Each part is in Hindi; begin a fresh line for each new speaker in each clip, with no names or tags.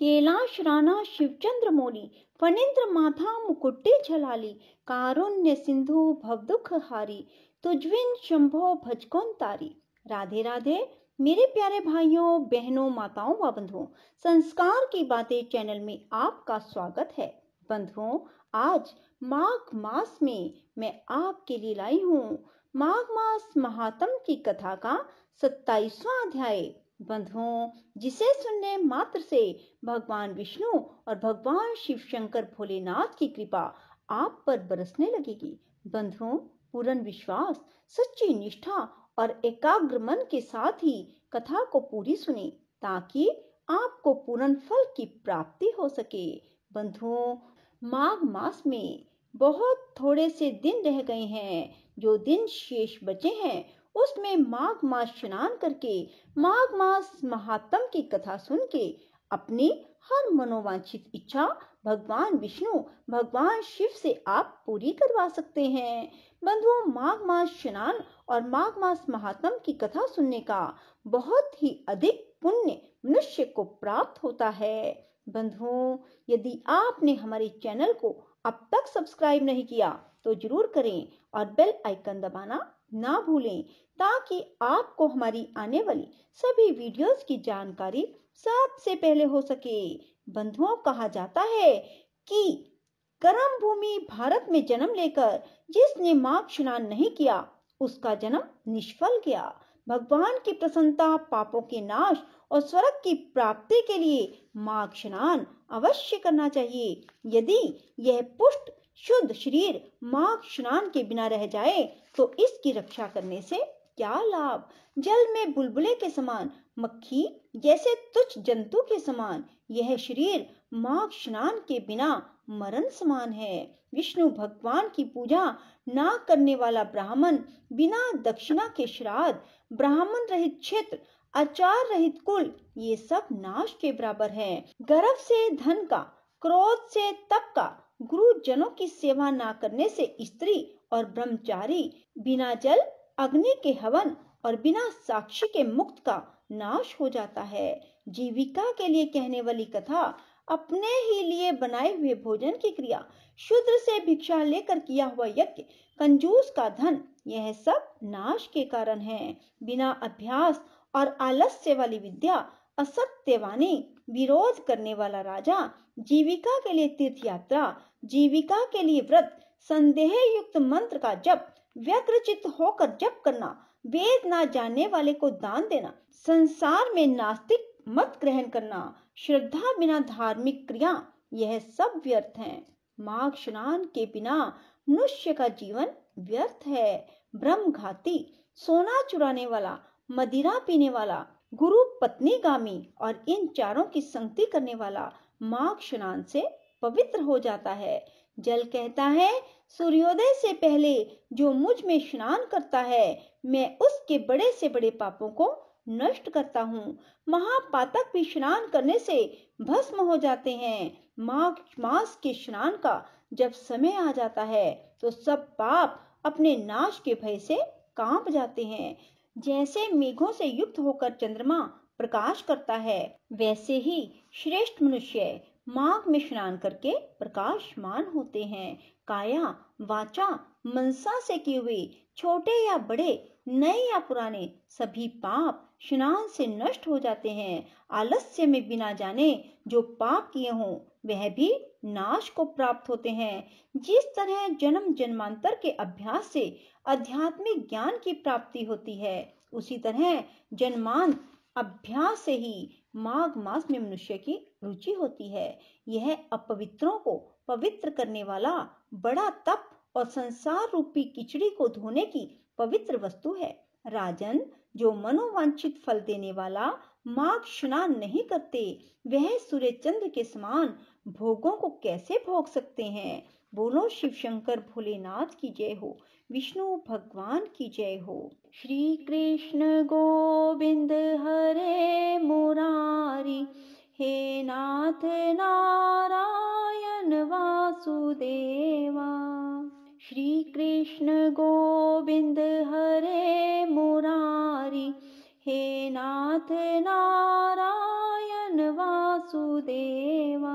कैलाश राणा शिवचंद्र मोली फणेन्द्र माथा मुकुट्टे छलाली कारुण्य सिंधु भवदुख हारी तुझ्विन शंभो भजकोन तारी राधे राधे मेरे प्यारे भाइयों बहनों माताओं व बंधुओं संस्कार की बातें चैनल में आपका स्वागत है बंधुओं आज माघ मास में मैं आपके लिए लाई हूँ माघ मास महात्म की कथा का सत्ताईसवा अध्याय बंधुओं जिसे सुनने मात्र से भगवान विष्णु और भगवान शिव शंकर भोलेनाथ की कृपा आप पर बरसने लगेगी बंधुओं पूर्ण विश्वास सच्ची निष्ठा और एकाग्र मन के साथ ही कथा को पूरी सुने ताकि आपको पूर्ण फल की प्राप्ति हो सके बंधुओं माघ मास में बहुत थोड़े से दिन रह गए हैं जो दिन शेष बचे हैं उसमें माघ मास स्नान करके माघ मास महात्म की कथा सुन के अपनी हर मनोवांछित इच्छा भगवान विष्णु भगवान शिव से आप पूरी करवा सकते हैं बंधुओं माघ मास स्नान और माघ मास महात्म की कथा सुनने का बहुत ही अधिक पुण्य मनुष्य को प्राप्त होता है बंधुओं यदि आपने हमारे चैनल को अब तक सब्सक्राइब नहीं किया तो जरूर करें और बेल आइकन दबाना ना भूलें ताकि आपको हमारी आने वाली सभी वीडियोस की जानकारी सबसे पहले हो सके बंधुओं कहा जाता है कि कर्म भूमि भारत में जन्म लेकर जिसने मार्ग स्नान नहीं किया उसका जन्म निष्फल गया भगवान की प्रसन्नता पापों के नाश और स्वर्ग की प्राप्ति के लिए मार्ग स्नान अवश्य करना चाहिए यदि यह पुष्ट शुद्ध शरीर माघ स्नान के बिना रह जाए तो इसकी रक्षा करने से क्या लाभ जल में बुलबुले के समान मक्खी जैसे तुच्छ जंतु के समान यह शरीर माघ स्नान के बिना मरण समान है विष्णु भगवान की पूजा ना करने वाला ब्राह्मण बिना दक्षिणा के श्राद्ध ब्राह्मण रहित क्षेत्र आचार रहित कुल ये सब नाश के बराबर है गर्व से धन का क्रोध से तप का गुरुजनों की सेवा ना करने से स्त्री और ब्रह्मचारी बिना जल अग्नि के हवन और बिना साक्षी के मुक्त का नाश हो जाता है जीविका के लिए कहने वाली कथा अपने ही लिए बनाए हुए भोजन की क्रिया शुद्र से भिक्षा लेकर किया हुआ यज्ञ कंजूस का धन यह सब नाश के कारण है बिना अभ्यास और आलस्य वाली विद्या असत्यवाणी विरोध करने वाला राजा जीविका के लिए तीर्थ यात्रा जीविका के लिए व्रत संदेह युक्त मंत्र का जप व्यग्रचित होकर जप करना वेद ना जानने वाले को दान देना संसार में नास्तिक मत ग्रहण करना श्रद्धा बिना धार्मिक क्रिया यह सब व्यर्थ है माघ स्नान के बिना मनुष्य का जीवन व्यर्थ है ब्रह्म घाती सोना चुराने वाला मदिरा पीने वाला गुरु पत्नी गामी और इन चारों की संगति करने वाला माघ स्नान से पवित्र हो जाता है जल कहता है सूर्योदय से पहले जो मुझ में स्नान करता है मैं उसके बड़े से बड़े पापों को नष्ट करता हूँ महापातक भी स्नान करने से भस्म हो जाते हैं माघ मास के स्नान का जब समय आ जाता है तो सब पाप अपने नाश के भय से कांप जाते हैं जैसे मेघों से युक्त होकर चंद्रमा प्रकाश करता है वैसे ही श्रेष्ठ मनुष्य माघ में स्नान करके प्रकाशमान होते हैं काया वाचा मनसा से किए हुए छोटे या बड़े नए या पुराने सभी पाप स्नान से नष्ट हो जाते हैं आलस्य में बिना जाने जो पाप किए हों वह भी नाश को प्राप्त होते हैं जिस तरह जन्म जन्मांतर के अभ्यास से आध्यात्मिक ज्ञान की प्राप्ति होती है उसी तरह जन्मांत अभ्यास से ही माघ मास में मनुष्य की रुचि होती है यह अपवित्रों को पवित्र करने वाला बड़ा तप और संसार रूपी किचड़ी को धोने की पवित्र वस्तु है राजन जो मनोवांछित फल देने वाला माघ स्नान नहीं करते वह सूर्य चंद्र के समान भोगों को कैसे भोग सकते हैं बोलो शिव शंकर भोलेनाथ की जय हो विष्णु भगवान की
जय हो श्री कृष्ण गोविंद हरे मुरारी हे नाथ नारायण वासुदेवा श्री कृष्ण गोविंद हरे मुरारी हे नाथ नारायण वासुदेवा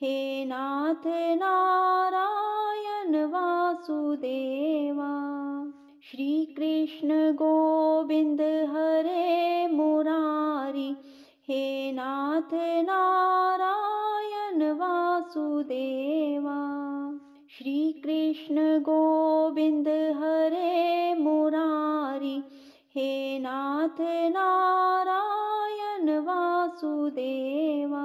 हे नाथ नारायण वासुदेवा श्री कृष्ण गोविन्द हरे मुरारी। हे नाथ नारायण वासुदेवा श्री कृष्ण गोविन्द हरे मुरारी। हे नाथ नारायण वासुदेवा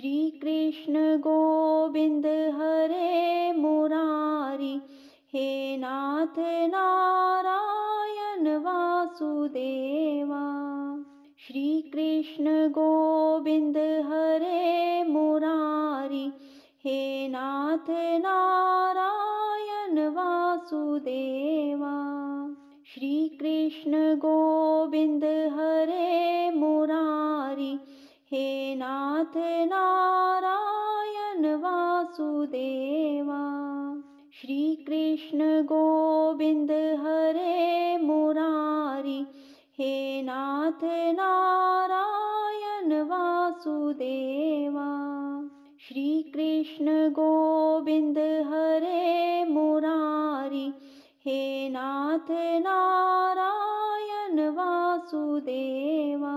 श्रीकृष्ण गोविन्द हरे मुरारि हे नाथ नारायण वासुदेवा श्रीकृष्ण गोविन्द हरे मुरारि हे नाथ नारायण वासुदेवा श्रीकृष्ण गोविन्द हरे मोरारी हे नाथ नारायण वासुदेवा श्रीकृष्ण गोविन्द हरे हे नाथ नारायण वासुदेवा श्रीकृष्ण गोविन्द हरे हे नाथ नारायण वासुदेवा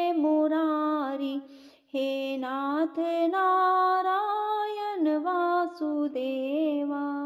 हे नाथ नारायण वासुदेवा